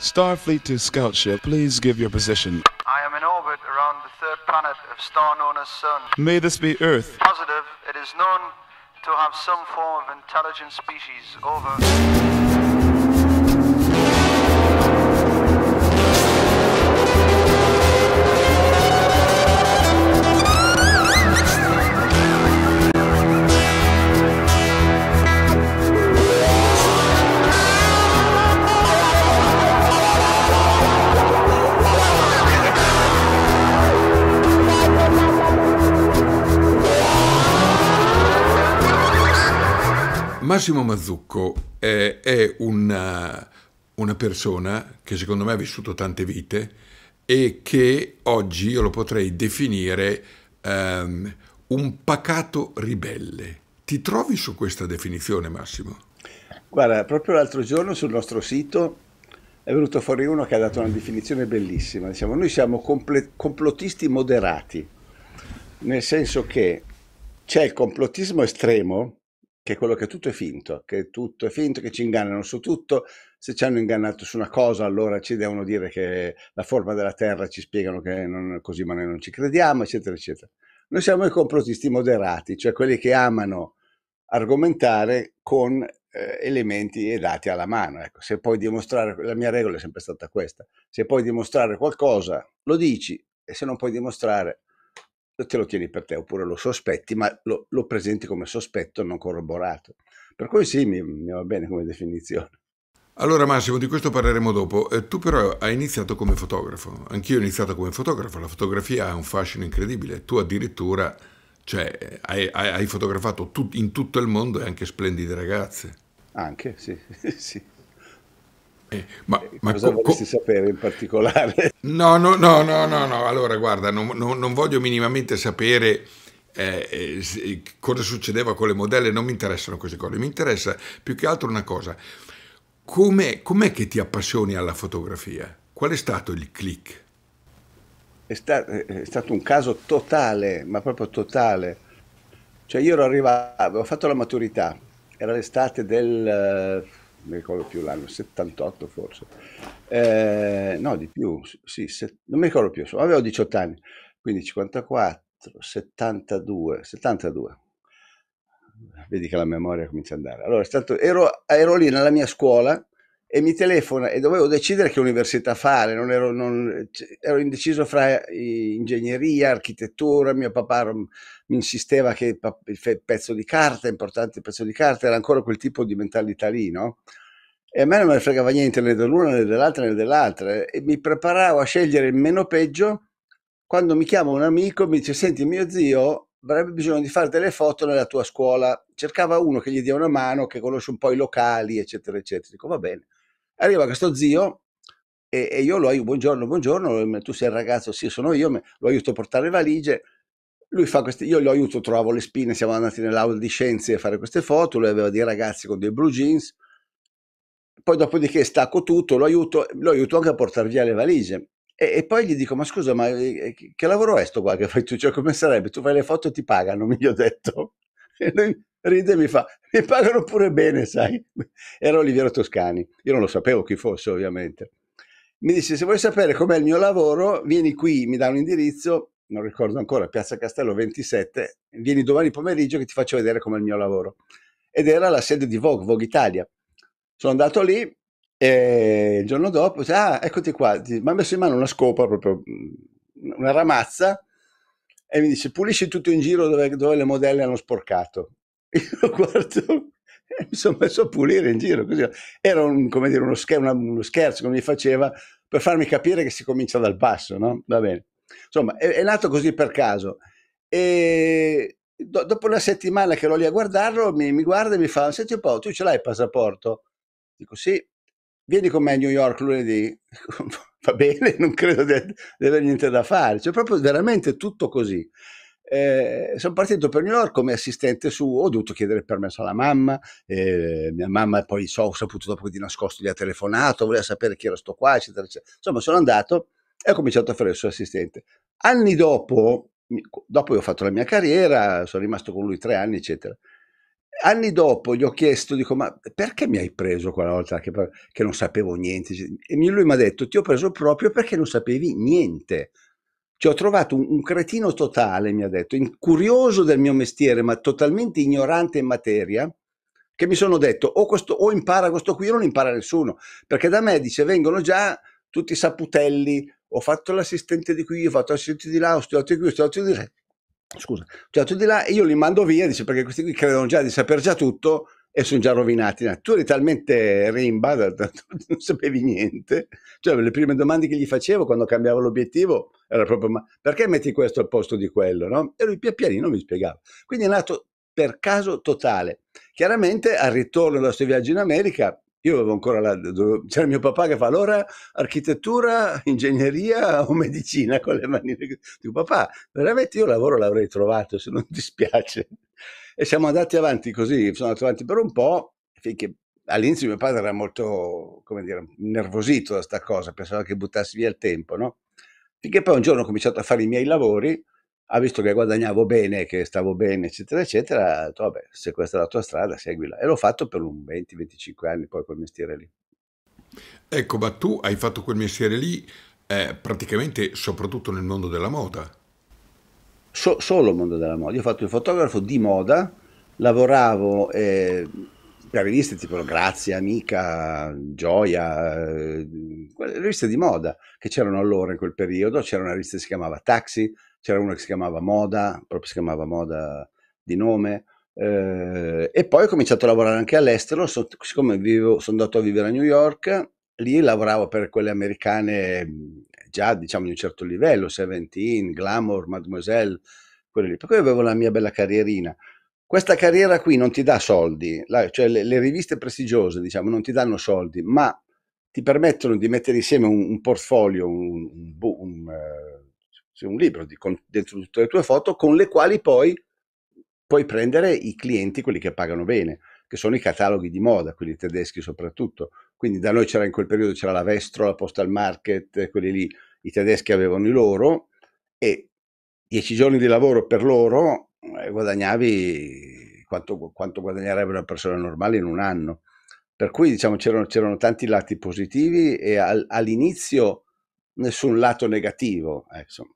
Starfleet to scout ship, please give your position. I am in orbit around the third planet of star known as Sun. May this be Earth. Positive, it is known to have some form of intelligent species. Over. Massimo Mazzucco è, è una, eh, una persona che secondo me ha vissuto tante vite e che oggi io lo potrei definire um, un pacato ribelle. Ti trovi su questa definizione, Massimo? Guarda, proprio l'altro giorno sul nostro sito è venuto fuori uno che ha dato una definizione bellissima. Diciamo, noi siamo comple- complottisti moderati, nel senso che c'è il complottismo estremo, che è quello che tutto è finto, che tutto è finto, che ci ingannano su tutto. Se ci hanno ingannato su una cosa, allora ci devono dire che la forma della Terra ci spiegano che non è così, ma noi non ci crediamo, eccetera, eccetera. Noi siamo i complotisti moderati, cioè quelli che amano argomentare con eh, elementi e dati alla mano. Ecco, se puoi dimostrare, la mia regola è sempre stata questa, se puoi dimostrare qualcosa lo dici e se non puoi dimostrare te lo tieni per te oppure lo sospetti, ma lo, lo presenti come sospetto non corroborato. Per cui sì, mi, mi va bene come definizione. Allora Massimo, di questo parleremo dopo. Eh, tu però hai iniziato come fotografo, anch'io ho iniziato come fotografo, la fotografia ha un fascino incredibile, tu addirittura cioè, hai, hai, hai fotografato tut, in tutto il mondo e anche splendide ragazze. Anche, sì, sì. Eh, ma, eh, ma, cosa co- vorresti co- sapere in particolare? No, no, no, no, no, no. allora guarda, non, non, non voglio minimamente sapere eh, eh, eh, cosa succedeva con le modelle, non mi interessano queste cose, mi interessa più che altro una cosa, com'è, com'è che ti appassioni alla fotografia? Qual è stato il click? È, sta- eh, è stato un caso totale, ma proprio totale. Cioè io ero arrivato, avevo fatto la maturità, era l'estate del mi ricordo più l'anno, 78 forse, eh, no di più, sì, se, non mi ricordo più, avevo 18 anni, quindi 54, 72, 72, vedi che la memoria comincia ad andare. Allora, stato, ero, ero, lì nella mia scuola e mi telefona e dovevo decidere che università fare, non ero, non, cioè, ero indeciso fra eh, ingegneria, architettura, mio papà mi insisteva che il pezzo di carta, importante il pezzo di carta, era ancora quel tipo di mentalità lì, no? E a me non me ne fregava niente né dell'una né dell'altra né dell'altra e mi preparavo a scegliere il meno peggio quando mi chiama un amico e mi dice senti mio zio avrebbe bisogno di fare delle foto nella tua scuola, cercava uno che gli dia una mano, che conosce un po' i locali eccetera eccetera, dico va bene. Arriva questo zio e, e io lo aiuto, buongiorno, buongiorno, tu sei il ragazzo, sì sono io, lo aiuto a portare le valigie lui fa queste, io lo aiuto, trovavo le spine, siamo andati nell'aula di scienze a fare queste foto, lui aveva dei ragazzi con dei blue jeans, poi dopodiché stacco tutto, lo aiuto, lo aiuto anche a portare via le valigie. E, e, poi gli dico, ma scusa, ma eh, eh, che lavoro è sto qua che fai tu? Cioè, come sarebbe? Tu fai le foto e ti pagano, mi gli ho detto. E lui ride e mi fa, mi pagano pure bene, sai. Era Oliviero Toscani, io non lo sapevo chi fosse ovviamente. Mi dice, se vuoi sapere com'è il mio lavoro, vieni qui, mi dà un indirizzo non ricordo ancora, Piazza Castello 27, vieni domani pomeriggio che ti faccio vedere com'è il mio lavoro. Ed era la sede di Vogue, Vogue Italia. Sono andato lì e il giorno dopo, ah, eccoti qua, mi ha messo in mano una scopa, proprio mm, una ramazza, e mi dice, pulisci tutto in giro dove, dove le modelle hanno sporcato. Io lo guardo e mi sono messo a pulire in giro. Così. Era un, dire, uno, scherzo, uno scherzo che mi faceva per farmi capire che si comincia dal basso, no? Va bene. Insomma, è, è nato così per caso. E do, dopo una settimana che ero lì a guardarlo, mi, mi, guarda e mi fa, senti un po', tu ce l'hai il passaporto? Dico sì, vieni con me a New York lunedì. Va bene, non credo di, di avere niente da fare. Cioè, proprio veramente tutto così. Eh, sono partito per New York come assistente suo, ho dovuto chiedere permesso alla mamma, eh, mia mamma poi so, ho saputo dopo che di nascosto gli ha telefonato, voleva sapere chi era sto qua, eccetera, eccetera. Insomma, sono andato e ho cominciato a fare il suo assistente. Anni dopo, dopo ho fatto la mia carriera, sono rimasto con lui tre anni, eccetera. Anni dopo gli ho chiesto, dico, ma perché mi hai preso quella volta che, che non sapevo niente? E lui mi ha detto, ti ho preso proprio perché non sapevi niente. Ci ho trovato un, un cretino totale, mi ha detto, curioso del mio mestiere, ma totalmente ignorante in materia, che mi sono detto, o, questo, o impara questo qui o non impara nessuno. Perché da me, dice, vengono già tutti saputelli, ho fatto l'assistente di qui, ho fatto l'assistente di là, ho studiato di qui, ho studiato di là, scusa, ho studiato di là e io li mando via, dice perché questi qui credono già di saper già tutto e sono già rovinati. tu eri talmente rimba, non sapevi niente. Cioè, le prime domande che gli facevo quando cambiavo l'obiettivo era proprio ma perché metti questo al posto di quello? No? E lui pian pianino mi spiegava. Quindi è nato per caso totale. Chiaramente al ritorno dal suo viaggio in America io avevo ancora la, c'era mio papà che fa allora architettura, ingegneria o medicina con le mani. Dico papà, veramente io lavoro l'avrei trovato se non ti spiace. E siamo andati avanti così, sono andato avanti per un po', finché all'inizio mio padre era molto, come dire, nervosito da sta cosa, pensava che buttassi via il tempo, no? Finché poi un giorno ho cominciato a fare i miei lavori ha visto che guadagnavo bene, che stavo bene, eccetera, eccetera, ha detto, vabbè, se questa è la tua strada, seguila. E l'ho fatto per un 20-25 anni poi quel mestiere lì. Ecco, ma tu hai fatto quel mestiere lì eh, praticamente soprattutto nel mondo della moda. So, solo il mondo della moda. Io ho fatto il fotografo di moda, lavoravo... Eh, riviste tipo Grazia, Amica, Gioia, eh, riviste di moda che c'erano allora in quel periodo, c'era una rivista che si chiamava Taxi, c'era uno che si chiamava Moda, proprio si chiamava Moda di nome, eh, e poi ho cominciato a lavorare anche all'estero, so, siccome vivo, sono andato a vivere a New York, lì lavoravo per quelle americane già diciamo di un certo livello, Seventeen, Glamour, Mademoiselle, quelle lì, per cui avevo la mia bella carrierina. Questa carriera qui non ti dà soldi, la, cioè le, le, riviste prestigiose diciamo non ti danno soldi, ma ti permettono di mettere insieme un, un portfolio, un, un, un eh, su un libro di, con, dentro tutte le tue foto con le quali poi puoi prendere i clienti, quelli che pagano bene, che sono i cataloghi di moda, quelli tedeschi soprattutto. Quindi da noi c'era in quel periodo c'era la Vestro, la Postal Market, quelli lì, i tedeschi avevano i loro e dieci giorni di lavoro per loro eh, guadagnavi quanto, quanto guadagnerebbe una persona normale in un anno. Per cui diciamo, c'erano, c'erano, tanti lati positivi e al, all'inizio nessun lato negativo. Eh, insomma,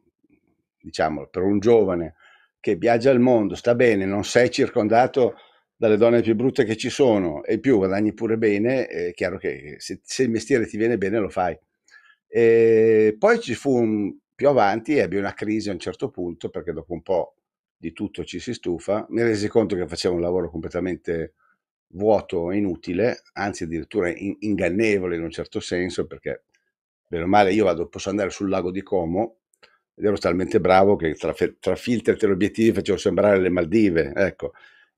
diciamo, per un giovane che viaggia al mondo, sta bene, non sei circondato dalle donne più brutte che ci sono e più guadagni pure bene, è chiaro che se, se il mestiere ti viene bene lo fai. E poi ci fu un, più avanti, ebbe una crisi a un certo punto perché dopo un po' di tutto ci si stufa, mi resi conto che facevo un lavoro completamente vuoto e inutile, anzi addirittura in, ingannevole in un certo senso perché bene o male io vado, posso andare sul lago di Como ed ero talmente bravo che tra, tra filtri e obiettivi facevo sembrare le Maldive, ecco.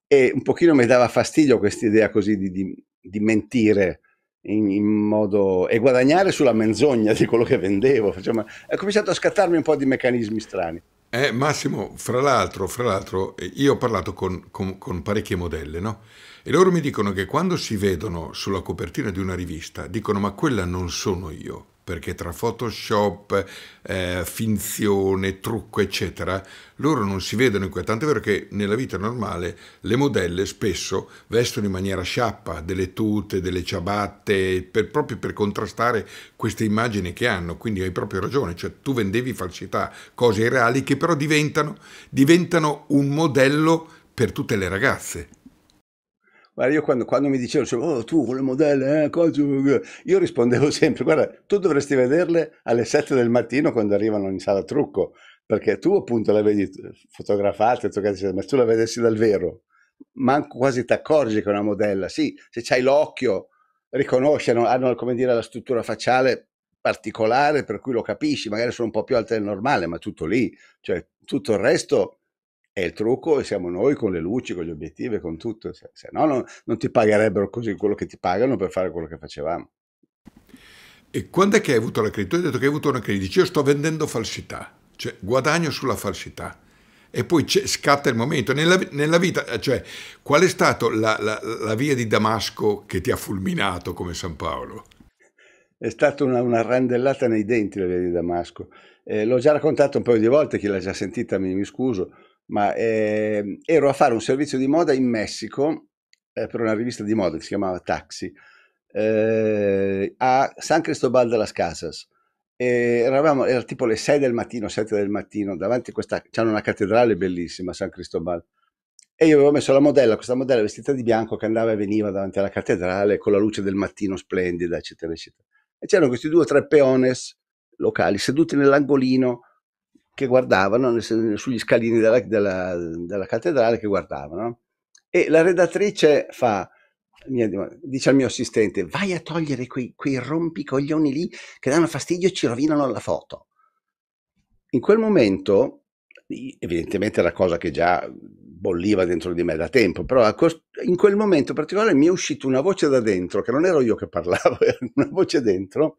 E un pochino mi dava fastidio questa idea così di, di, di mentire in, in, modo... e guadagnare sulla menzogna di quello che vendevo. Insomma, è cominciato a scattarmi un po' di meccanismi strani. Eh, Massimo, fra l'altro, fra l'altro eh, io ho parlato con, con, con parecchie modelle, no? E loro mi dicono che quando si vedono sulla copertina di una rivista, dicono ma quella non sono io perché tra Photoshop, eh, finzione, trucco, eccetera, loro non si vedono in quel, tant'è vero che nella vita normale le modelle spesso vestono in maniera sciappa delle tute, delle ciabatte, per, proprio per contrastare queste immagini che hanno, quindi hai proprio ragione, cioè tu vendevi falsità, cose irreali che però diventano, diventano un modello per tutte le ragazze Guarda, io quando, quando mi dicevano, cioè, oh, tu con le modelle, eh, eh" io rispondevo sempre, guarda, tu dovresti vederle alle 7 del mattino quando arrivano in sala trucco, perché tu appunto le vedi eh, fotografate, toccate, ma tu la vedessi dal vero, manco quasi ti accorgi che è una modella, sì, se c'hai l'occhio, riconoscono, hanno come dire la struttura facciale particolare per cui lo capisci, magari sono un po' più alte del normale, ma tutto lì, cioè tutto il resto è il trucco e siamo noi con le luci, con gli obiettivi, con tutto, se, se no non, non, ti pagherebbero così quello che ti pagano per fare quello che facevamo. E quando è che hai avuto la critica? hai detto che hai avuto una critica, dici io sto vendendo falsità, cioè guadagno sulla falsità. E poi scatta il momento, nella, nella, vita, eh, cioè qual è stata la, la, la, via di Damasco che ti ha fulminato come San Paolo? È stata una, una randellata nei denti la via di Damasco. Eh, l'ho già raccontato un paio di volte, chi l'ha già sentita mi, mi scuso ma eh, ero a fare un servizio di moda in Messico eh, per una rivista di moda che si chiamava Taxi eh, a San Cristobal de las Casas. Eravamo, era tipo le 6 del mattino, 7 del mattino, davanti a questa, c'hanno una cattedrale bellissima, San Cristobal. E io avevo messo la modella, questa modella vestita di bianco che andava e veniva davanti alla cattedrale con la luce del mattino splendida, eccetera, eccetera. E c'erano questi due o tre peones locali seduti nell'angolino che guardavano sugli scalini della, della, della cattedrale che guardavano e la redattrice fa dice al mio assistente vai a togliere quei, quei rompicoglioni lì che danno fastidio e ci rovinano la foto in quel momento evidentemente era cosa che già bolliva dentro di me da tempo, però in quel momento particolare mi è uscita una voce da dentro, che non ero io che parlavo, era una voce dentro,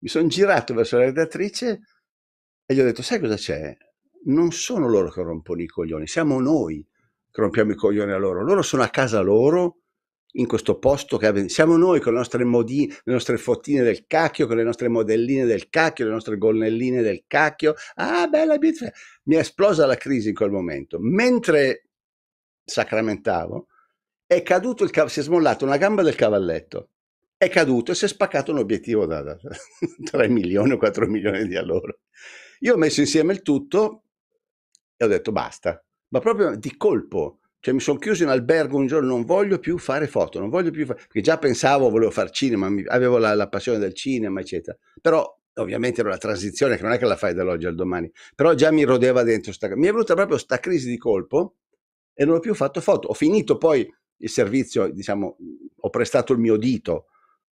mi sono girato verso la redattrice e gli ho detto, sai cosa c'è? Non sono loro che rompono i coglioni, siamo noi che rompiamo i coglioni a loro. Loro sono a casa loro, in questo posto che siamo noi con le nostre, modi, le nostre fottine del cacchio, con le nostre modelline del cacchio, le nostre gonnelline del cacchio. Ah, bella beautiful. Mi è esplosa la crisi in quel momento. Mentre sacramentavo, è caduto il cav- si è smollato una gamba del cavalletto. È caduto e si è spaccato un obiettivo da, da 3 milioni o 4 milioni di allora. Io ho messo insieme il tutto e ho detto basta, ma proprio di colpo. Cioè mi sono chiuso in albergo un giorno, non voglio più fare foto, non voglio più fare... Perché già pensavo, volevo fare cinema, avevo la, la passione del cinema, eccetera. Però ovviamente era una transizione che non è che la fai dall'oggi al domani, però già mi rodeva dentro, sta, mi è venuta proprio sta crisi di colpo e non ho più fatto foto. Ho finito poi il servizio, diciamo, ho prestato il mio dito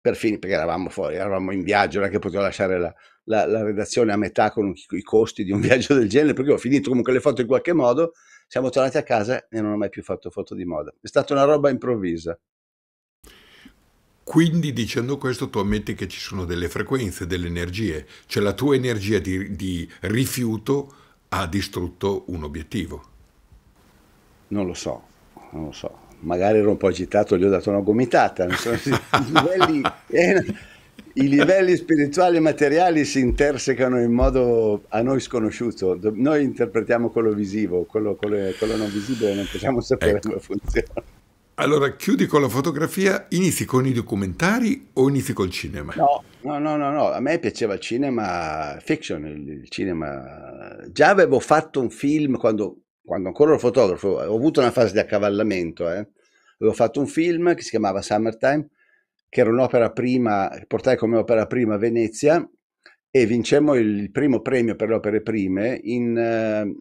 per finire, perché eravamo fuori, eravamo in viaggio, non è che potevo lasciare la, la, la redazione a metà con i costi di un viaggio del genere, perché ho finito comunque le foto in qualche modo, siamo tornati a casa e non ho mai più fatto foto di moda. È stata una roba improvvisa. Quindi dicendo questo tu ammetti che ci sono delle frequenze, delle energie, cioè la tua energia di, di rifiuto ha distrutto un obiettivo. Non lo so, non lo so magari ero un po' agitato, gli ho dato una gomitata. I livelli, eh, I livelli spirituali e materiali si intersecano in modo a noi sconosciuto. Noi interpretiamo quello visivo, quello, quello, quello non visibile non possiamo sapere ecco. come funziona. Allora chiudi con la fotografia, inizi con i documentari o inizi col cinema? No, no, no, no, no. a me piaceva il cinema fiction, il, il cinema... Già avevo fatto un film quando quando ancora ero fotografo, ho avuto una fase di accavallamento, eh. avevo fatto un film che si chiamava Summertime, che era un'opera prima, portai come opera prima a Venezia e vincemmo il primo premio per le opere prime in, eh,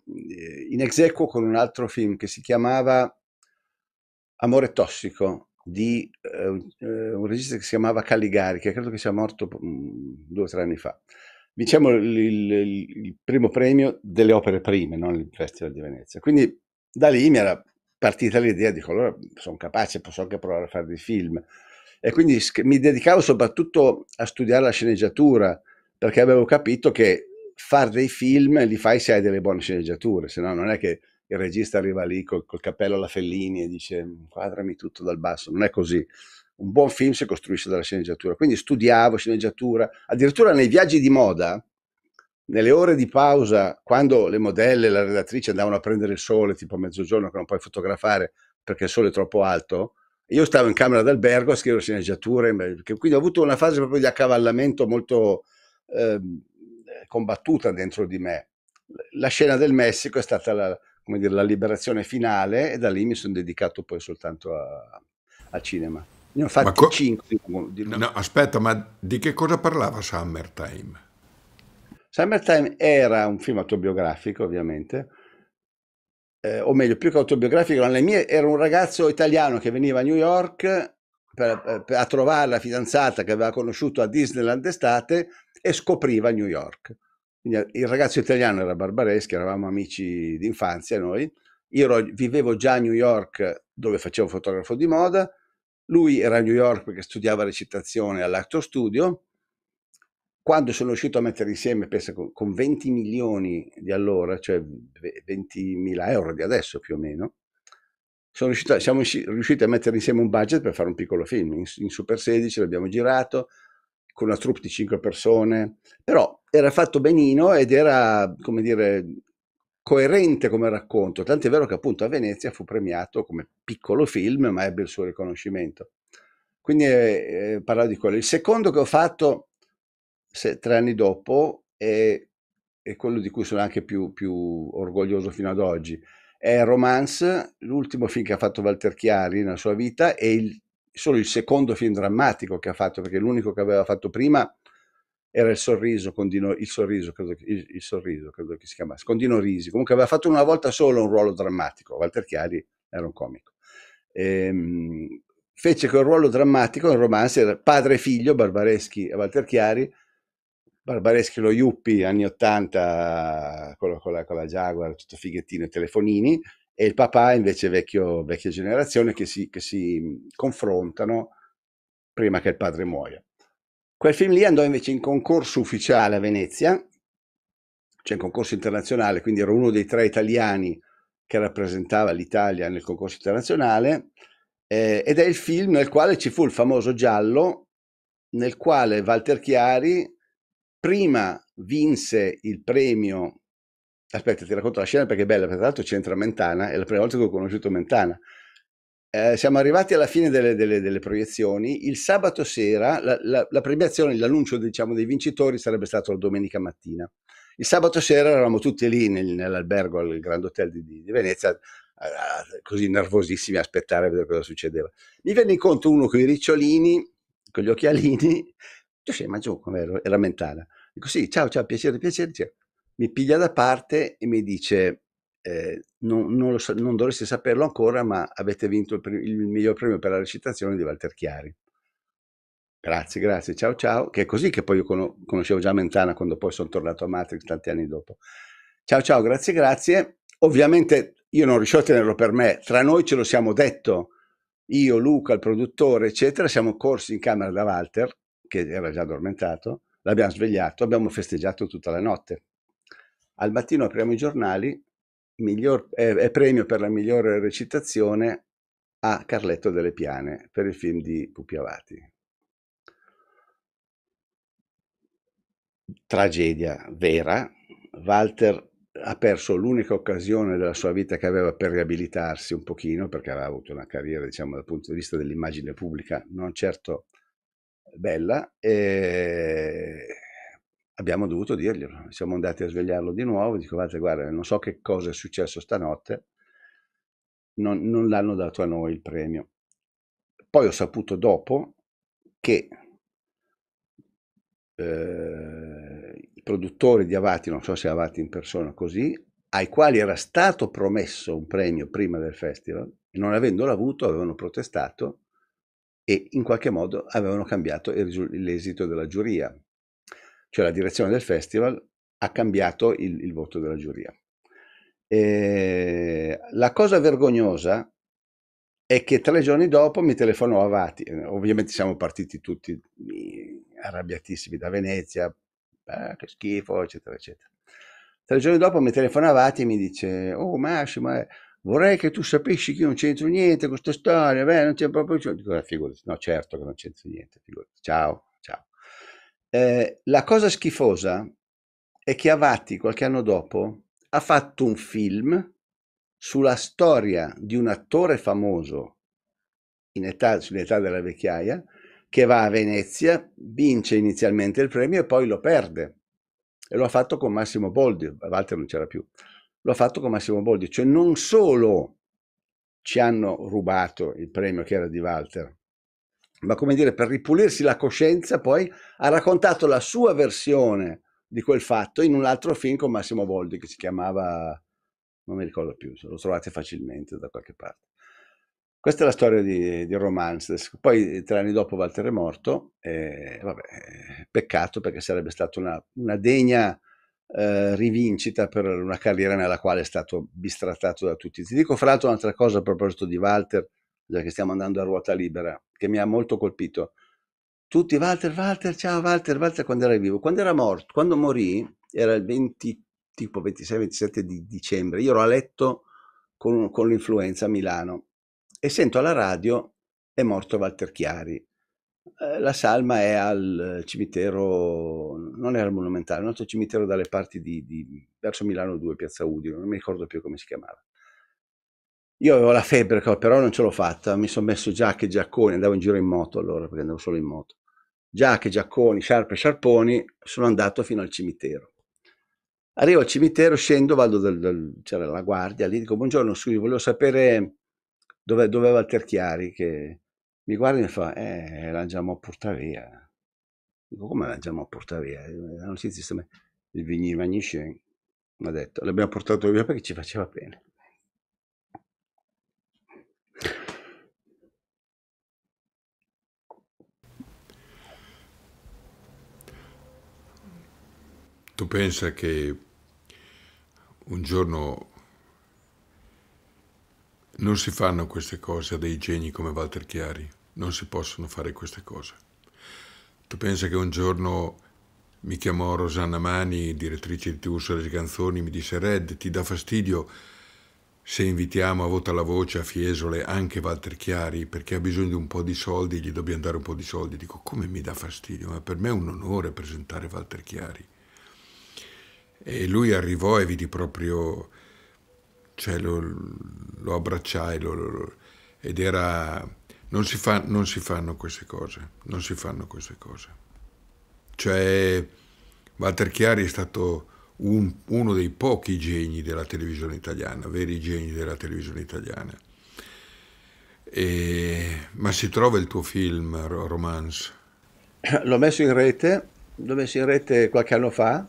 in ex con un altro film che si chiamava Amore Tossico di eh, un eh, regista che si chiamava Caligari, che credo che sia morto mh, mm, due o tre anni fa diciamo, il, il, il, primo premio delle opere prime, non il Festival di Venezia. Quindi da lì mi era partita l'idea, dico allora sono capace, posso anche provare a fare dei film. E quindi mi dedicavo soprattutto a studiare la sceneggiatura, perché avevo capito che fare dei film li fai se hai delle buone sceneggiature, se no non è che il regista arriva lì col, col cappello alla Fellini e dice inquadrami tutto dal basso, non è così un buon film si costruisce dalla sceneggiatura. Quindi studiavo sceneggiatura, addirittura nei viaggi di moda, nelle ore di pausa, quando le modelle e la redattrice andavano a prendere il sole, tipo a mezzogiorno, che non puoi fotografare perché il sole è troppo alto, io stavo in camera d'albergo a scrivere sceneggiature, quindi ho avuto una fase proprio di accavallamento molto eh, combattuta dentro di me. La scena del Messico è stata la, dire, la liberazione finale e da lì mi sono dedicato poi soltanto al cinema ne ho fatti co- 5. No, aspetta, ma di che cosa parlava Summertime? Summertime era un film autobiografico, ovviamente, eh, o meglio, più che autobiografico, mie, era un ragazzo italiano che veniva a New York per, per, a trovare la fidanzata che aveva conosciuto a Disneyland d'estate e scopriva New York. Quindi, eh, il ragazzo italiano era Barbareschi, eravamo amici d'infanzia noi, io ero, vivevo già a New York dove facevo fotografo di moda, lui era a New York perché studiava recitazione all'Actor Studio. Quando sono riuscito a mettere insieme, pensa, con 20 milioni di allora, cioè 20 mila euro di adesso più o meno, riuscito, siamo riusciti a mettere insieme un budget per fare un piccolo film. In, in Super 16 l'abbiamo girato con una troupe di 5 persone, però era fatto benino ed era, come dire, coerente come racconto, tant'è vero che appunto a Venezia fu premiato come piccolo film, ma ebbe il suo riconoscimento. Quindi eh, eh parlavo di quello. Il secondo che ho fatto se, tre anni dopo è, è, quello di cui sono anche più, più orgoglioso fino ad oggi, è Romance, l'ultimo film che ha fatto Walter Chiari nella sua vita e il, solo il secondo film drammatico che ha fatto, perché l'unico che aveva fatto prima era il sorriso, Condino, il sorriso, credo, il, il sorriso, credo che si chiamasse, con Dino Risi, comunque aveva fatto una volta solo un ruolo drammatico, Walter Chiari era un comico. Ehm, fece quel ruolo drammatico in romanzo, era padre e figlio, Barbareschi e Walter Chiari, Barbareschi lo Yuppi, anni 80, quello con la, con la Jaguar, tutto fighettino e telefonini, e il papà invece vecchio, vecchia generazione che si, che si confrontano prima che il padre muoia. Quel film lì andò invece in concorso ufficiale a Venezia, cioè in concorso internazionale, quindi ero uno dei tre italiani che rappresentava l'Italia nel concorso internazionale, eh, ed è il film nel quale ci fu il famoso giallo, nel quale Walter Chiari prima vinse il premio, aspetta ti racconto la scena perché è bella, perché tra l'altro c'entra Mentana, è la prima volta che ho conosciuto Mentana, eh, siamo arrivati alla fine delle, delle, delle proiezioni. Il sabato sera, la, la, la premiazione, l'annuncio diciamo, dei vincitori sarebbe stato la domenica mattina. Il sabato sera eravamo tutti lì nel, nell'albergo al Grand Hotel di, di, Venezia, così nervosissimi a aspettare a vedere cosa succedeva. Mi venne incontro uno con i ricciolini, con gli occhialini. Io sei, ma giù, com'era? Era mentana. Dico sì, ciao, ciao, piacere, piacere. Mi piglia da parte e mi dice, eh, non, non, lo, non, dovreste saperlo ancora, ma avete vinto il, il, miglior premio per la recitazione di Walter Chiari. Grazie, grazie, ciao ciao, che è così che poi io conoscevo già Mentana quando poi sono tornato a Matrix tanti anni dopo. Ciao ciao, grazie, grazie. Ovviamente io non riuscivo a tenerlo per me, tra noi ce lo siamo detto, io, Luca, il produttore, eccetera, siamo corsi in camera da Walter, che era già addormentato, l'abbiamo svegliato, abbiamo festeggiato tutta la notte. Al mattino apriamo i giornali miglior, eh, premio per la migliore recitazione a Carletto delle Piane per il film di Pupi Avati. Tragedia vera, Walter ha perso l'unica occasione della sua vita che aveva per riabilitarsi un pochino, perché aveva avuto una carriera, diciamo, dal punto di vista dell'immagine pubblica, non certo bella, e abbiamo dovuto dirglielo. Siamo andati a svegliarlo di nuovo, dico guarda, guarda, non so che cosa è successo stanotte, non, non l'hanno dato a noi il premio. Poi ho saputo dopo che eh, i produttori di Avati, non so se Avati in persona così, ai quali era stato promesso un premio prima del festival, non avendolo avuto avevano protestato e in qualche modo avevano cambiato l'esito della giuria cioè la direzione del festival, ha cambiato il, il voto della giuria. E ehm, la cosa vergognosa è che tre giorni dopo mi telefonò Avati, eh, ovviamente siamo partiti tutti mm, arrabbiatissimi da Venezia, ah, che schifo, eccetera, eccetera. Tre giorni dopo mi telefonò Avati e mi dice, oh Masci, ma eh, vorrei che tu sapessi che io non c'entro niente con questa storia, beh, non c'è proprio... Dico, eh, figurati, no certo che non c'entro niente, figurati, ciao, ciao. Eh, la cosa schifosa è che Avatti, qualche anno dopo, ha fatto un film sulla storia di un attore famoso in età, sull'età della vecchiaia che va a Venezia, vince inizialmente il premio e poi lo perde. E lo ha fatto con Massimo Boldi, Walter non c'era più, lo ha fatto con Massimo Boldi, cioè non solo ci hanno rubato il premio che era di Walter, ma come dire, per ripulirsi la coscienza, poi ha raccontato la sua versione di quel fatto in un altro film con Massimo Voldi che si chiamava, non mi ricordo più, se lo trovate facilmente da qualche parte. Questa è la storia di, di Romance. Poi tre anni dopo Walter è morto, e, vabbè, peccato perché sarebbe stata una, una degna eh, rivincita per una carriera nella quale è stato bistrattato da tutti. Ti dico fra l'altro un'altra cosa a proposito di Walter, già cioè, che stiamo andando a ruota libera, che mi ha molto colpito. Tutti, Walter, Walter, ciao Walter, Walter quando era vivo, quando era morto, quando morì, era il 20, tipo 26-27 di dicembre, io ero a letto con, con l'influenza a Milano e sento alla radio è morto Walter Chiari. Eh, la salma è al cimitero, non al monumentale, un altro cimitero dalle parti di, di verso Milano 2, Piazza Udio, non mi ricordo più come si chiamava. Io avevo la febbre, però non ce l'ho fatta, mi sono messo giacche e giacconi, andavo in giro in moto allora, perché andavo solo in moto. Giacche, giacconi, sciarpe, e sciarponi, sono andato fino al cimitero. Arrivo al cimitero, scendo, vado, dal, dal c'era la guardia, lì dico buongiorno, scusi, volevo sapere dove, dove va il Terchiari, che mi guarda e mi fa, eh, l'andiamo a portare via. Dico, come l'andiamo a portare via? La notizia sta il Vigny Magnicien mi ha detto, l'abbiamo portato via perché ci faceva bene. Tu pensa che un giorno non si fanno queste cose a dei geni come Walter Chiari, non si possono fare queste cose. Tu pensa che un giorno mi chiamò Rosanna Mani, direttrice di TV Sorelle Canzoni, mi disse Red, ti dà fastidio se invitiamo a Vota la Voce a Fiesole anche Walter Chiari perché ha bisogno di un po' di soldi, gli dobbiamo dare un po' di soldi. Dico, come mi dà fastidio? Ma per me è un onore presentare Walter Chiari. E lui arrivò e vidi proprio, cioè lo, lo abbracciai lo, lo, ed era... Non si, fa, non si fanno queste cose, non si fanno queste cose. Cioè Walter Chiari è stato un, uno dei pochi geni della televisione italiana, veri geni della televisione italiana. E, ma si trova il tuo film, Romance? L'ho messo in rete, l'ho messo in rete qualche anno fa,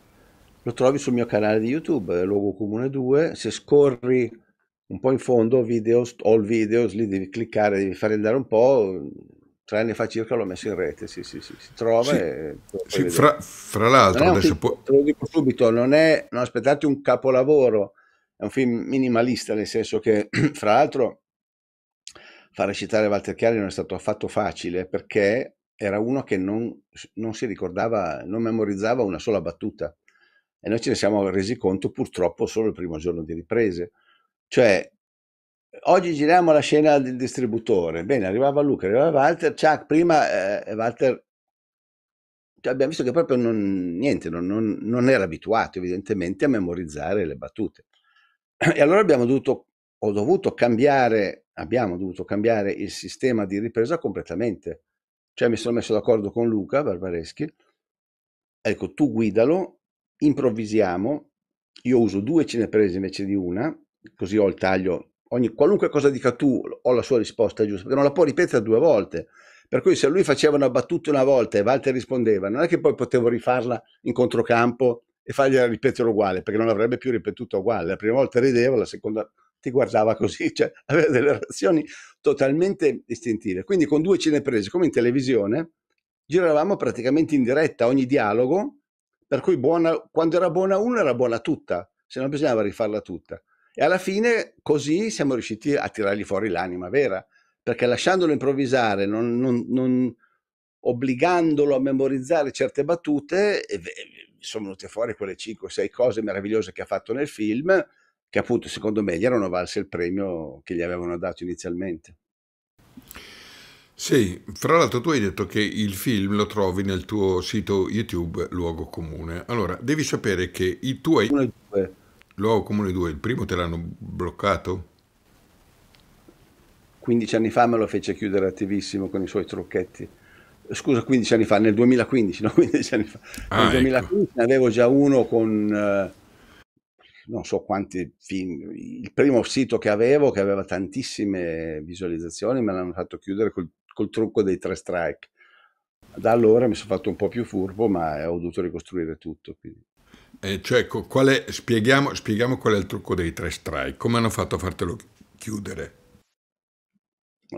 lo trovi sul mio canale di YouTube, eh, Logo Comune 2, se scorri un po' in fondo videos, all videos, lì devi cliccare, devi far andare un po', tre anni fa circa l'ho messo in rete, sì, sì, sì, si trova. Sì, sì, fra, fra, l'altro, adesso film, te lo dico subito, non, è, non aspettate un capolavoro, è un film minimalista, nel senso che, fra l'altro, far recitare Walter Chiari non è stato affatto facile perché era uno che non, non si ricordava, non memorizzava una sola battuta e noi ce ne siamo resi conto purtroppo solo il primo giorno di riprese. Cioè, oggi giriamo la scena del distributore, bene, arrivava Luca, arrivava Walter, Chuck, prima eh, eh, Walter, cioè abbiamo visto che proprio non, niente, non, non, non era abituato evidentemente a memorizzare le battute. E allora abbiamo dovuto, ho dovuto cambiare, abbiamo dovuto cambiare il sistema di ripresa completamente. Cioè mi sono messo d'accordo con Luca Barbareschi, ecco tu guidalo improvvisiamo, io uso due cineprese invece di una, così ho il taglio, ogni, qualunque cosa dica tu ho la sua risposta giusta, perché non la può ripetere due volte. Per cui se lui faceva una battuta una volta e Walter rispondeva, non è che poi potevo rifarla in controcampo e fargliela ripetere uguale, perché non l'avrebbe più ripetuta uguale. La prima volta rideva, la seconda ti guardava così, cioè aveva delle reazioni totalmente istintive. Quindi con due cineprese, come in televisione, giravamo praticamente in diretta ogni dialogo per cui buona, quando era buona una era buona tutta, se no bisognava rifarla tutta. E alla fine così siamo riusciti a tirargli fuori l'anima vera, perché lasciandolo improvvisare, non, non, non obbligandolo a memorizzare certe battute, sono venute fuori quelle 5-6 cose meravigliose che ha fatto nel film, che appunto secondo me gli erano valse il premio che gli avevano dato inizialmente. Sì, fra l'altro tu hai detto che il film lo trovi nel tuo sito YouTube Luogo Comune. Allora, devi sapere che i tuoi... Comune 2. Luogo Comune 2, il primo te l'hanno bloccato? 15 anni fa me lo fece chiudere attivissimo con i suoi trucchetti. Scusa, 15 anni fa, nel 2015, no 15 anni fa. Ah, nel 2015 ecco. ne avevo già uno con eh, non so quanti film. Il primo sito che avevo, che aveva tantissime visualizzazioni, me l'hanno fatto chiudere col col trucco dei tre strike. Da allora mi sono fatto un po' più furbo, ma eh, ho dovuto ricostruire tutto. Quindi. Eh, cioè, quale, spieghiamo, spieghiamo, qual è il trucco dei tre strike, come hanno fatto a fartelo chiudere?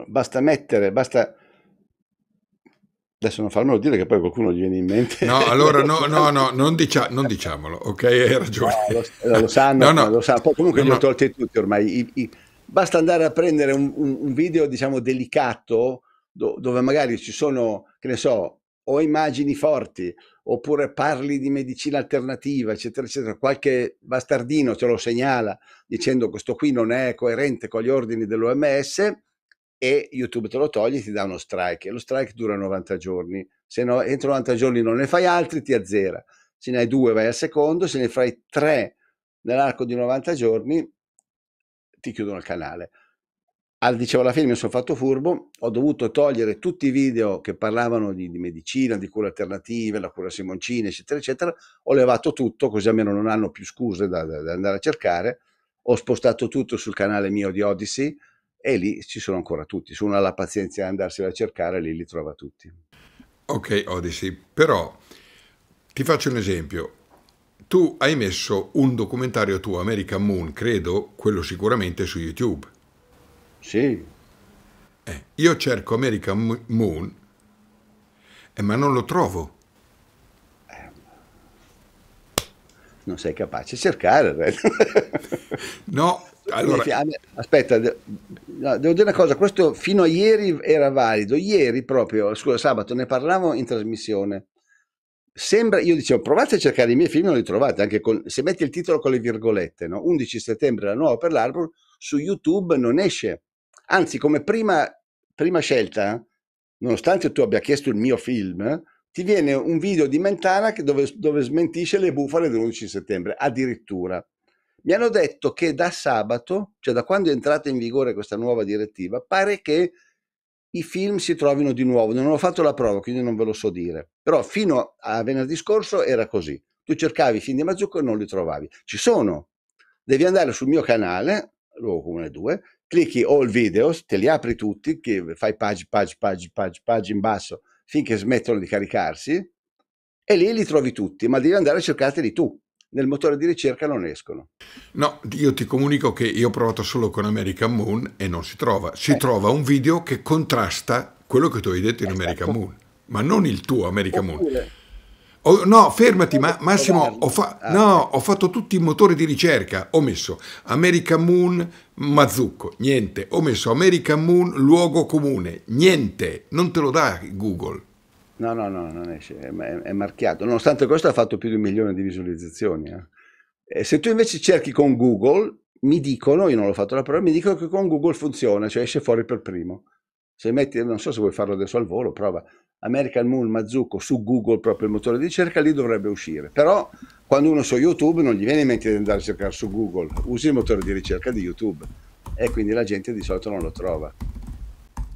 Basta mettere, basta... Adesso non farmelo dire che poi qualcuno gli viene in mente. No, allora no, no, no, non, dicia, non diciamolo, ok? Hai ragione. No, lo, eh, lo, sanno, no, no. lo sanno. Poi comunque no, li ho tolti tutti ormai. I, i... basta andare a prendere un, un, un video, diciamo, delicato, do, dove magari ci sono, che ne so, o immagini forti, oppure parli di medicina alternativa, eccetera, eccetera, qualche bastardino ce lo segnala dicendo questo qui non è coerente con gli ordini dell'OMS e YouTube te lo toglie e ti dà uno strike. E lo strike dura 90 giorni. Se no, entro 90 giorni non ne fai altri, ti azzera. Se ne hai due vai al secondo, se ne fai tre nell'arco di 90 giorni, ti chiudono il canale al, dicevo alla fine mi sono fatto furbo, ho dovuto togliere tutti i video che parlavano di, di medicina, di cure alternative, la cura Simoncini, eccetera, eccetera, ho levato tutto così almeno non hanno più scuse da, da, da andare a cercare, ho spostato tutto sul canale mio di Odyssey e lì ci sono ancora tutti, se uno ha la pazienza di andarsela a cercare lì li trova tutti. Ok Odyssey, però ti faccio un esempio, tu hai messo un documentario tuo, American Moon, credo, quello sicuramente su YouTube. Sì. Eh, io cerco American Moon, eh, ma non lo trovo. Eh, non sei capace di cercare. Eh. no, allora... Aspetta, devo dire una cosa, questo fino a ieri era valido, ieri proprio, scusa, sabato ne parlavo in trasmissione. Sembra, io dicevo, provate a cercare i miei film, non li trovate, anche con, se metti il titolo con le virgolette, no? 11 settembre la nuova per l'album, su YouTube non esce Anzi, come prima, prima scelta, nonostante tu abbia chiesto il mio film, ti viene un video di Mentana dove, dove smentisce le bufale dell'11 settembre, addirittura. Mi hanno detto che da sabato, cioè da quando è entrata in vigore questa nuova direttiva, pare che i film si trovino di nuovo. Non ho fatto la prova, quindi non ve lo so dire. Però fino a venerdì scorso era così. Tu cercavi i film di Mazzucco e non li trovavi. Ci sono. Devi andare sul mio canale, Luogo Comune 2, clicchi all videos, te li apri tutti, fai page, page, page, page, page in basso finché smettono di caricarsi e lì li trovi tutti, ma devi andare a cercarteli tu. Nel motore di ricerca non escono. No, io ti comunico che io ho provato solo con American Moon e non si trova. Si eh. trova un video che contrasta quello che tu hai detto in esatto. American Moon, ma non il tuo American Oppure. Moon Oh, no, fermati, ma, Massimo, ho, fa- ah, no, ho, fatto tutti i motori di ricerca, ho messo American Moon, Mazzucco, niente, ho messo American Moon, luogo comune, niente, non te lo dà Google. No, no, no, non esce, è, è marchiato, nonostante questo ha fatto più di un milione di visualizzazioni. Eh. Se tu invece cerchi con Google, mi dicono, io non l'ho fatto la prova, mi dicono che con Google funziona, cioè esce fuori per primo. Se metti, non so se vuoi farlo adesso al volo, prova American Moon Mazzucco su Google, proprio il motore di ricerca, lì dovrebbe uscire. Però quando uno su YouTube non gli viene in mente di andare a cercare su Google, usi il motore di ricerca di YouTube e quindi la gente di solito non lo trova.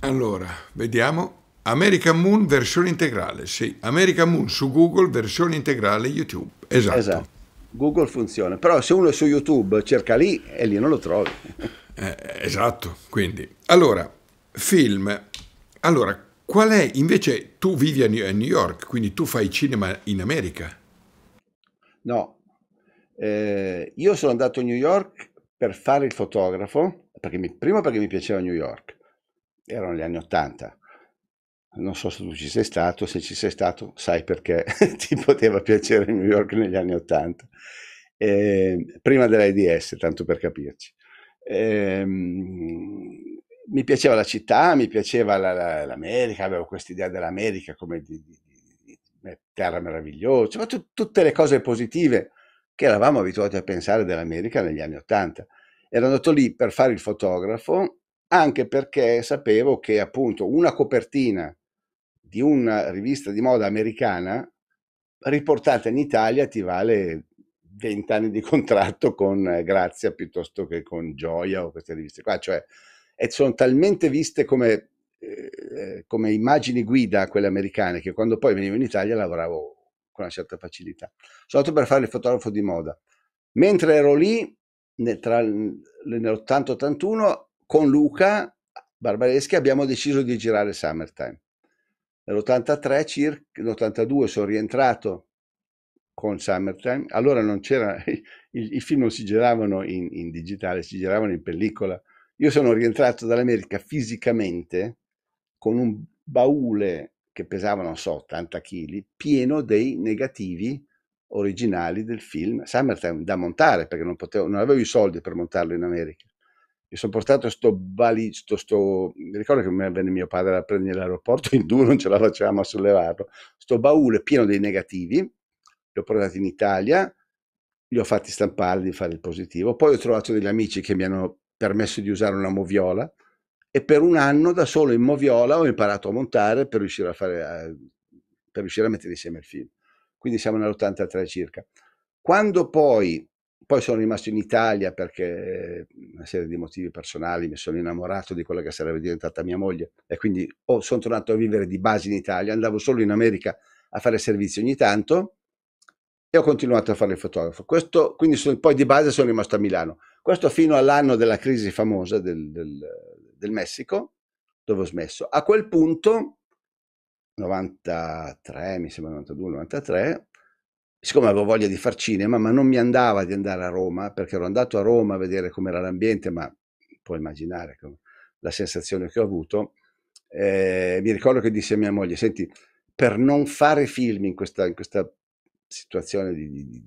Allora, vediamo. American Moon versione integrale, sì. American Moon su Google versione integrale YouTube. Esatto. esatto. Google funziona, però se uno è su YouTube cerca lì e lì non lo trovi. Eh, esatto, quindi. Allora, Film. Allora, qual è invece tu vivi a New York, quindi tu fai cinema in America? No, eh, io sono andato a New York per fare il fotografo, perché mi, prima perché mi piaceva New York, erano gli anni Ottanta. Non so se tu ci sei stato, se ci sei stato sai perché ti poteva piacere New York negli anni Ottanta, eh, prima dell'AIDS, tanto per capirci. Eh, mi piaceva la città, mi piaceva la, la, l'America, avevo questa idea dell'America come di, di, di, di eh, terra meravigliosa, ma t- tutte le cose positive che eravamo abituati a pensare dell'America negli anni Ottanta. Ero andato lì per fare il fotografo anche perché sapevo che appunto una copertina di una rivista di moda americana riportata in Italia ti vale 20 anni di contratto con eh, Grazia piuttosto che con Gioia o queste riviste qua, cioè e sono talmente viste come, eh, come immagini guida quelle americane che quando poi venivo in Italia lavoravo con una certa facilità. Sono andato per fare il fotografo di moda. Mentre ero lì, nell80 81 con Luca Barbareschi abbiamo deciso di girare Summertime. Nell'83 circa, nell'82 sono rientrato con Summertime, allora non c'era, i, i film non si giravano in, in digitale, si giravano in pellicola io sono rientrato dall'America fisicamente con un baule che pesava, non so, 80 kg, pieno dei negativi originali del film Summertime da montare perché non, potevo, non avevo i soldi per montarlo in America. Mi sono portato sto balisto, sto, mi ricordo che venne mio padre a prendere all'aeroporto in due, non ce la facevamo a sollevarlo, sto baule pieno dei negativi, li ho portati in Italia, li ho fatti stampare di fare il positivo, poi ho trovato degli amici che mi hanno permesso di usare una moviola e per un anno da solo in moviola ho imparato a montare per riuscire a, fare, a, per riuscire a mettere insieme il film. Quindi siamo nell'83 circa. Quando poi, poi sono rimasto in Italia perché eh, una serie di motivi personali mi sono innamorato di quella che sarebbe diventata mia moglie e quindi oh, sono tornato a vivere di base in Italia, andavo solo in America a fare servizio ogni tanto e ho continuato a fare il fotografo. Questo, quindi sono, poi di base sono rimasto a Milano. Questo fino all'anno della crisi famosa del, del, del Messico, dove ho smesso. A quel punto, 93, mi sembra 92, 93, siccome avevo voglia di far cinema, ma non mi andava di andare a Roma, perché ero andato a Roma a vedere com'era l'ambiente, ma puoi immaginare la sensazione che ho avuto, eh, mi ricordo che disse a mia moglie, senti, per non fare film in questa, in questa situazione di, di, di,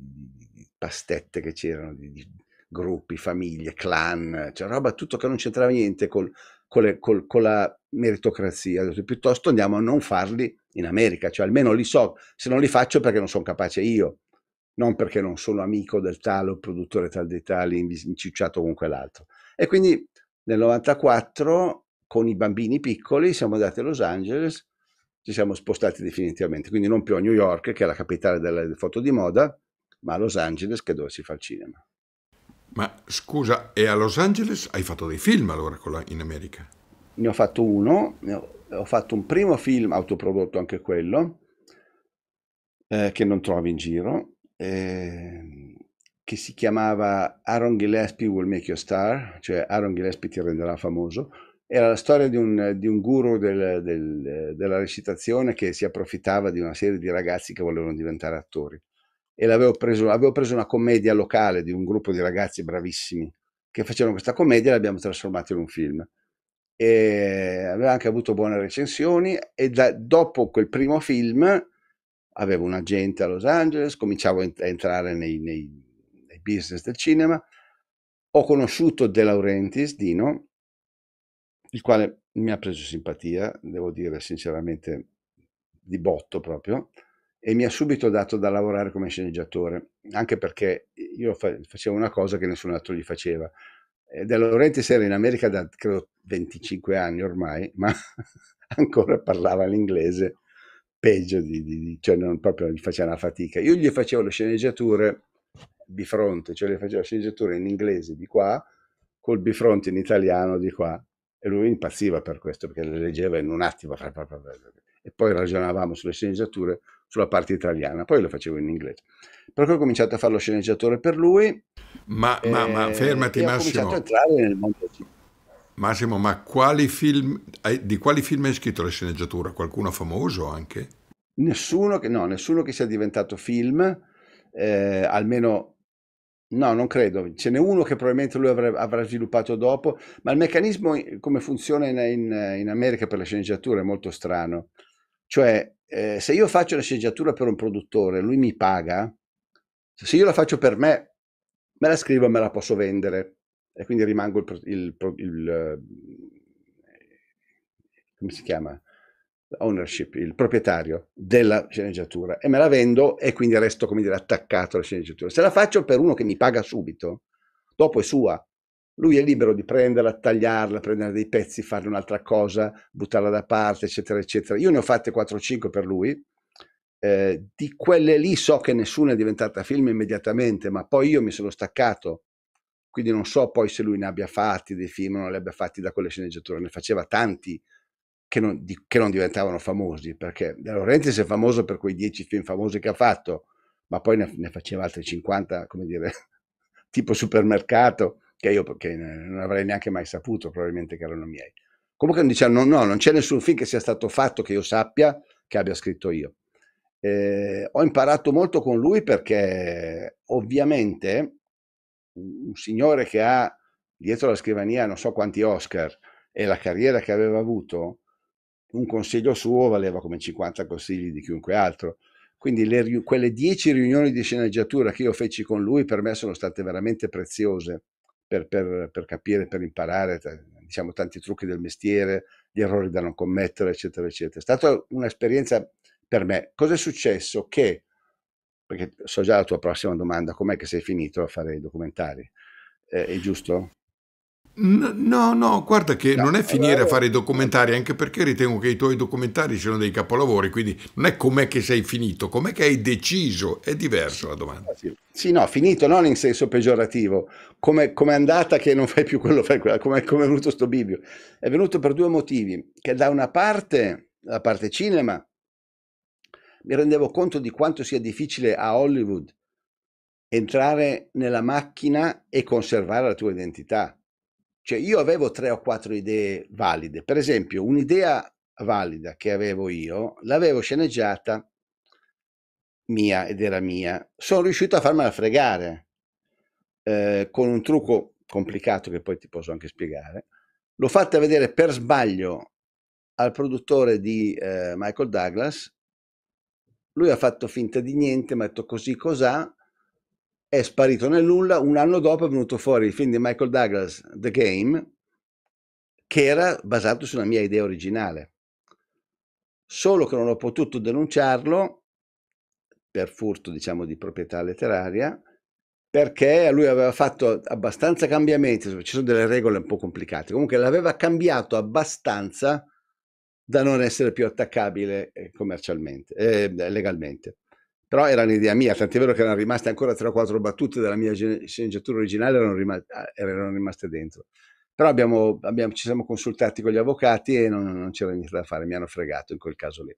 di pastette che c'erano, di, gruppi, famiglie, clan, cioè roba tutto che non c'entrava niente col, con, col, con, la meritocrazia. Piuttosto andiamo a non farli in America, cioè almeno li so, se non li faccio perché non sono capace io, non perché non sono amico del tale o produttore tal dei tali, incicciato con quell'altro. E quindi nel 94 con i bambini piccoli siamo andati a Los Angeles ci siamo spostati definitivamente, quindi non più a New York, che è la capitale delle foto di moda, ma a Los Angeles, che è dove si fa il cinema. Ma scusa, e a Los Angeles hai fatto dei film allora la, in America? Ne ho fatto uno, ho, ho, fatto un primo film autoprodotto anche quello, eh, che non trovi in giro, eh, che si chiamava Aaron Gillespie Will Make You a Star, cioè Aaron Gillespie ti renderà famoso, era la storia di un, di un guru del, del, della recitazione che si approfittava di una serie di ragazzi che volevano diventare attori. E l'avevo preso, avevo preso una commedia locale di un gruppo di ragazzi bravissimi che facevano questa commedia e l'abbiamo trasformata in un film. E aveva anche avuto buone recensioni e da, dopo quel primo film avevo un agente a Los Angeles, cominciavo a entrare nei, nei, nei business del cinema, ho conosciuto De Laurentiis, Dino, il quale mi ha preso simpatia, devo dire sinceramente di botto proprio, e mi ha subito dato da lavorare come sceneggiatore, anche perché io facevo una cosa che nessun altro gli faceva. Eh, De Laurentiis era in America da credo 25 anni ormai, ma ancora parlava l'inglese peggio di, di cioè non proprio gli faceva una fatica. Io gli facevo le sceneggiature bifronte, cioè le facevo le sceneggiature in inglese di qua, col bifronte in italiano di qua, e lui impazziva per questo, perché le leggeva in un attimo. E poi ragionavamo sulle sceneggiature, sulla parte italiana, poi lo facevo in inglese. Per cui ho cominciato a fare lo sceneggiatore per lui. Ma, e, ma, ma eh, fermati, e Massimo. Ho cominciato a entrare nel mondo Massimo, ma quali film, di quali film hai scritto la sceneggiatura? Qualcuno famoso anche? Nessuno che, no, nessuno che sia diventato film, eh, almeno No, non credo. Ce n'è uno che probabilmente lui avrà, avrà, sviluppato dopo, ma il meccanismo come funziona in, in, in America per la sceneggiatura è molto strano. Cioè, eh, se io faccio la sceneggiatura per un produttore, lui mi paga, se io la faccio per me, me la scrivo e me la posso vendere e quindi rimango il, il, il, il eh, come si chiama? ownership, il proprietario della sceneggiatura e me la vendo e quindi resto, come dire, attaccato alla sceneggiatura. Se la faccio per uno che mi paga subito, dopo è sua. Lui è libero di prenderla, tagliarla, prendere dei pezzi, fare un'altra cosa, buttarla da parte, eccetera, eccetera. Io ne ho fatte 4 5 per lui. Eh, di quelle lì so che nessuna è diventata film immediatamente, ma poi io mi sono staccato quindi non so poi se lui ne abbia fatti dei film, o non li abbia fatti da quelle sceneggiature, ne faceva tanti che non, di, che non, diventavano famosi, perché De Laurentiis è famoso per quei dieci film famosi che ha fatto, ma poi ne, ne faceva altri 50, come dire, tipo supermercato, che io perché non avrei neanche mai saputo, probabilmente che erano miei. Comunque diciamo, no, no, non c'è nessun film che sia stato fatto che io sappia che abbia scritto io. Eh, ho imparato molto con lui perché ovviamente un signore che ha dietro la scrivania non so quanti Oscar e la carriera che aveva avuto, un consiglio suo valeva come 50 consigli di chiunque altro. Quindi le, quelle 10 riunioni di sceneggiatura che io feci con lui per me sono state veramente preziose per, per, per capire, per imparare diciamo, tanti trucchi del mestiere, gli errori da non commettere, eccetera, eccetera. È stata un'esperienza per me. Cosa è successo? Che, perché so già la tua prossima domanda, com'è che sei finito a fare i documentari? Eh, è giusto? No, no, guarda che no, non è eh, finire a fare i documentari, anche perché ritengo che i tuoi documentari siano dei capolavori, quindi non è com'è che sei finito, com'è che hai deciso, è diverso la domanda. Sì, sì no, finito non in senso peggiorativo, come è andata che non fai più quello, fai quella, come è venuto sto bivio. È venuto per due motivi, che da una parte, la parte cinema, mi rendevo conto di quanto sia difficile a Hollywood entrare nella macchina e conservare la tua identità cioè io avevo tre o quattro idee valide. Per esempio, un'idea valida che avevo io, l'avevo sceneggiata mia ed era mia. Sono riuscito a farmela fregare eh, con un trucco complicato che poi ti posso anche spiegare. L'ho fatta vedere per sbaglio al produttore di eh, Michael Douglas. Lui ha fatto finta di niente, mi ha detto così cos'ha, è sparito nel nulla, un anno dopo è venuto fuori il film di Michael Douglas, The Game, che era basato sulla mia idea originale. Solo che non ho potuto denunciarlo per furto, diciamo, di proprietà letteraria, perché lui aveva fatto abbastanza cambiamenti, cioè, ci sono delle regole un po' complicate, comunque l'aveva cambiato abbastanza da non essere più attaccabile eh, commercialmente, eh, legalmente. Però era un'idea mia, tant'è vero che erano rimaste ancora 3 o 4 battute della mia sceneggiatura originale, erano, rimaste, eh, erano rimaste dentro. Però abbiamo, abbiamo, ci siamo consultati con gli avvocati e non, non c'era niente da fare, mi hanno fregato in quel caso lì.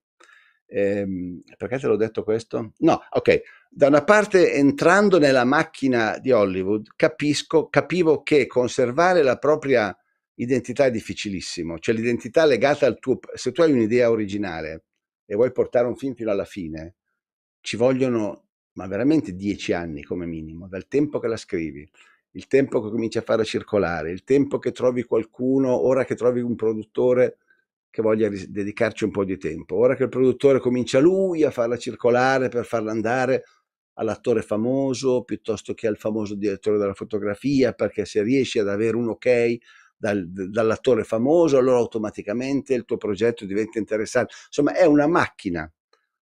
Ehm, perché te l'ho detto questo? No, ok. Da una parte, entrando nella macchina di Hollywood, capisco, capivo che conservare la propria identità è difficilissimo, cioè l'identità legata al tuo... Se tu hai un'idea originale e vuoi portare un film fino alla fine, ci vogliono, ma veramente dieci anni come minimo, dal tempo che la scrivi, il tempo che cominci a farla circolare, il tempo che trovi qualcuno, ora che trovi un produttore che voglia dedicarci un po' di tempo, ora che il produttore comincia lui a farla circolare per farla andare all'attore famoso piuttosto che al famoso direttore della fotografia, perché se riesci ad avere un ok dal, dall'attore famoso, allora automaticamente il tuo progetto diventa interessante. Insomma, è una macchina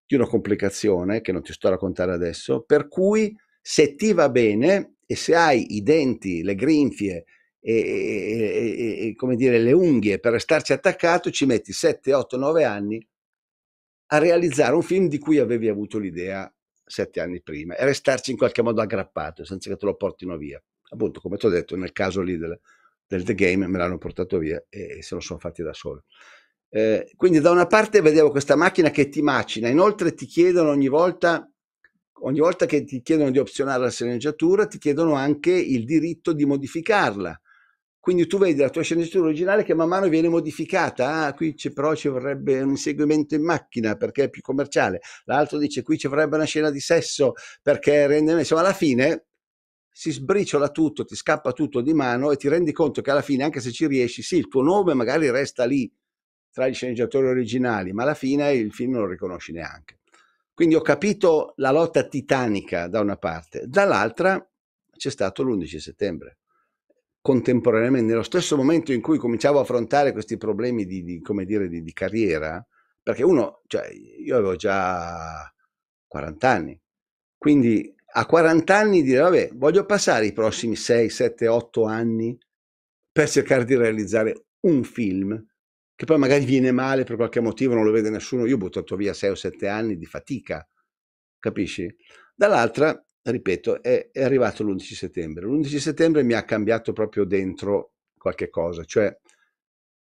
di una complicazione che non ti sto a raccontare adesso, per cui se ti va bene e se hai i denti, le grinfie e, e, e come dire le unghie per restarci attaccato, ci metti 7, 8, 9 anni a realizzare un film di cui avevi avuto l'idea sette anni prima e restarci in qualche modo aggrappato senza che te lo portino via. Appunto, come ti ho detto, nel caso lì del, del The Game me l'hanno portato via e, e se lo sono fatti da solo. Eh, quindi da una parte vedevo questa macchina che ti macina, inoltre ti chiedono ogni volta, ogni volta che ti chiedono di opzionare la sceneggiatura, ti chiedono anche il diritto di modificarla. Quindi tu vedi la tua sceneggiatura originale che man mano viene modificata. Ah, qui però ci vorrebbe un inseguimento in macchina perché è più commerciale. L'altro dice qui ci vorrebbe una scena di sesso perché rende... Insomma, alla fine si sbriciola tutto, ti scappa tutto di mano e ti rendi conto che alla fine, anche se ci riesci, sì, il tuo nome magari resta lì, tra gli sceneggiatori originali, ma alla fine il film non lo riconosci neanche. Quindi ho capito la lotta titanica da una parte, dall'altra c'è stato l'11 settembre. Contemporaneamente, nello stesso momento in cui cominciavo a affrontare questi problemi di, di come dire, di, di, carriera, perché uno, cioè, io avevo già 40 anni, quindi a 40 anni dire, vabbè, voglio passare i prossimi 6, 7, 8 anni per cercare di realizzare un film che poi magari viene male per qualche motivo, non lo vede nessuno, io ho buttato via 6 o 7 anni di fatica, capisci? Dall'altra, ripeto, è, è arrivato l'11 settembre. L'11 settembre mi ha cambiato proprio dentro qualche cosa, cioè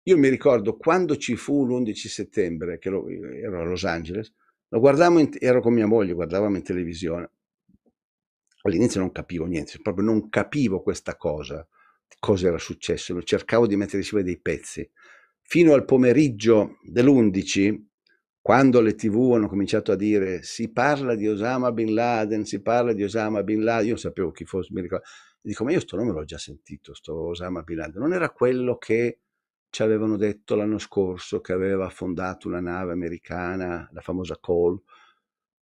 io mi ricordo quando ci fu l'11 settembre, che lo, ero a Los Angeles, lo guardavo, in, ero con mia moglie, guardavamo in televisione, all'inizio non capivo niente, proprio non capivo questa cosa, cosa era successo, cercavo di mettere insieme dei pezzi fino al pomeriggio dell'11, quando le tv hanno cominciato a dire si parla di Osama Bin Laden, si parla di Osama Bin Laden, io sapevo chi fosse, mi ricordo, dico ma io sto nome l'ho già sentito, sto Osama Bin Laden, non era quello che ci avevano detto l'anno scorso che aveva affondato una nave americana, la famosa Cole.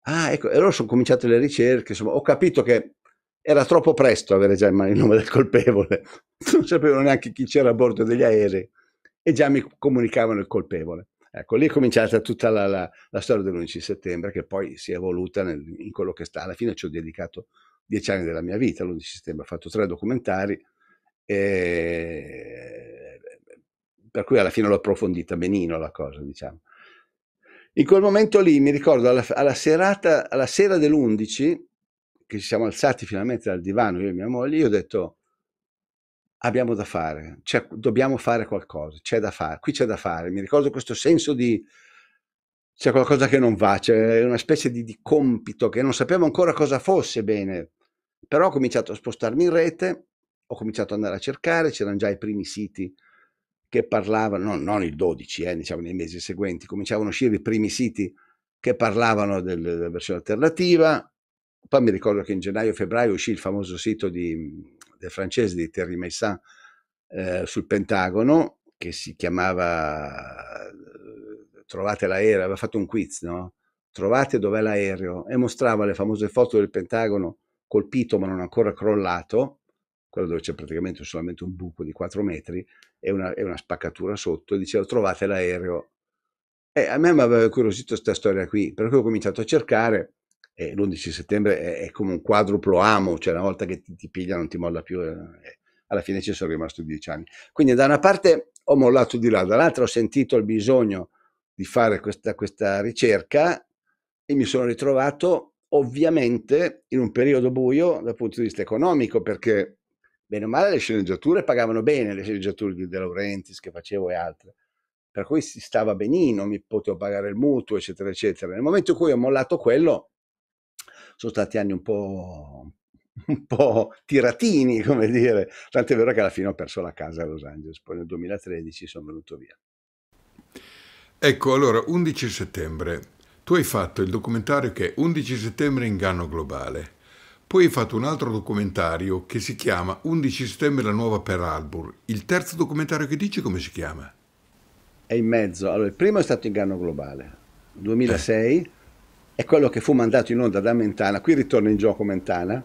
Ah, ecco, e allora sono cominciate le ricerche, insomma, ho capito che era troppo presto avere già in mano il nome del colpevole, non sapevano neanche chi c'era a bordo degli aerei e già mi comunicavano il colpevole. Ecco, lì è cominciata tutta la, la, la storia dell'11 settembre che poi si è evoluta nel, in quello che sta. Alla fine ci ho dedicato dieci anni della mia vita, l'11 settembre, ho fatto tre documentari, e... per cui alla fine l'ho approfondita benino la cosa, diciamo. In quel momento lì, mi ricordo, alla, alla, serata, alla sera dell'11, che ci siamo alzati finalmente dal divano, io e mia moglie, io ho detto, abbiamo da fare, cioè, dobbiamo fare qualcosa, c'è da fare, qui c'è da fare. Mi ricordo questo senso di c'è qualcosa che non va, c'è una specie di, di compito che non sapevo ancora cosa fosse bene, però ho cominciato a spostarmi in rete, ho cominciato ad andare a cercare, c'erano già i primi siti che parlavano, no, non il 12, eh, diciamo nei mesi seguenti, cominciavano a uscire i primi siti che parlavano del, della versione alternativa, poi mi ricordo che in gennaio-febbraio uscì il famoso sito di del francese di Thierry Messin eh, sul Pentagono, che si chiamava eh, Trovate l'aereo, aveva fatto un quiz, no? Trovate dov'è l'aereo e mostrava le famose foto del Pentagono colpito ma non ancora crollato, quello dove c'è praticamente solamente un buco di 4 metri e una, e una spaccatura sotto, e diceva trovate l'aereo. E a me mi aveva curiosito questa storia qui, per cui ho cominciato a cercare eh, l'11 settembre è, è, come un quadruplo amo, cioè una volta che ti, ti piglia non ti molla più, eh, alla fine ci sono rimasto dieci anni. Quindi da una parte ho mollato di là, dall'altra ho sentito il bisogno di fare questa, questa ricerca e mi sono ritrovato ovviamente in un periodo buio dal punto di vista economico perché bene o male le sceneggiature pagavano bene, le sceneggiature di De Laurentiis che facevo e altre, per cui si stava benino, mi potevo pagare il mutuo, eccetera, eccetera. Nel momento in cui ho mollato quello, sono stati anni un po', un po' tiratini, come dire, tant'è vero che alla fine ho perso la casa a Los Angeles, poi nel 2013 sono venuto via. Ecco, allora, 11 settembre, tu hai fatto il documentario che è 11 settembre inganno globale, poi hai fatto un altro documentario che si chiama 11 settembre la nuova per Albur, il terzo documentario che dici come si chiama? È in mezzo, allora il primo è stato inganno globale, 2006. Eh è quello che fu mandato in onda da Mentana. Qui ritorna in gioco Mentana.